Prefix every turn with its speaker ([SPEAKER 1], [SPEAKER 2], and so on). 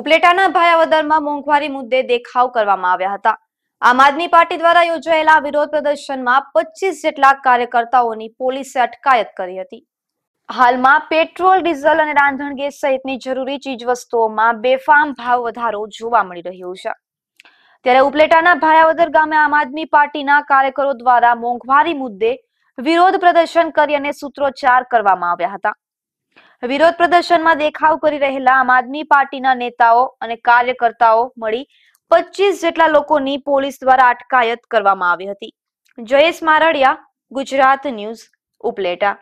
[SPEAKER 1] ઉપલેટાના ભાયાવદરમાં મોંઘવારી મુદ્દે દેખાવ કરવામાં આવ્યા હતા આમ આદમી પાર્ટી દ્વારા યોજાયેલા વિરોધ પ્રદર્શનમાં પચીસ જેટલા કાર્યકર્તાઓની પોલીસે અટકાયત કરી હતી હાલમાં પેટ્રોલ ડીઝલ અને રાંધણ ગેસ સહિતની જરૂરી ચીજવસ્તુઓમાં બેફામ ભાવ વધારો જોવા મળી રહ્યો છે ત્યારે ઉપલેટાના ભાયાવદર ગામે આમ આદમી પાર્ટીના કાર્યકરો દ્વારા મોંઘવારી મુદ્દે વિરોધ પ્રદર્શન કરી અને સૂત્રોચ્ચાર કરવામાં આવ્યા હતા વિરોધ પ્રદર્શનમાં દેખાવ કરી રહેલા આમ આદમી પાર્ટીના નેતાઓ અને કાર્યકર્તાઓ મળી પચીસ જેટલા લોકોની પોલીસ દ્વારા અટકાયત કરવામાં આવી હતી જયેશ મારડિયા ગુજરાત ન્યૂઝ ઉપલેટા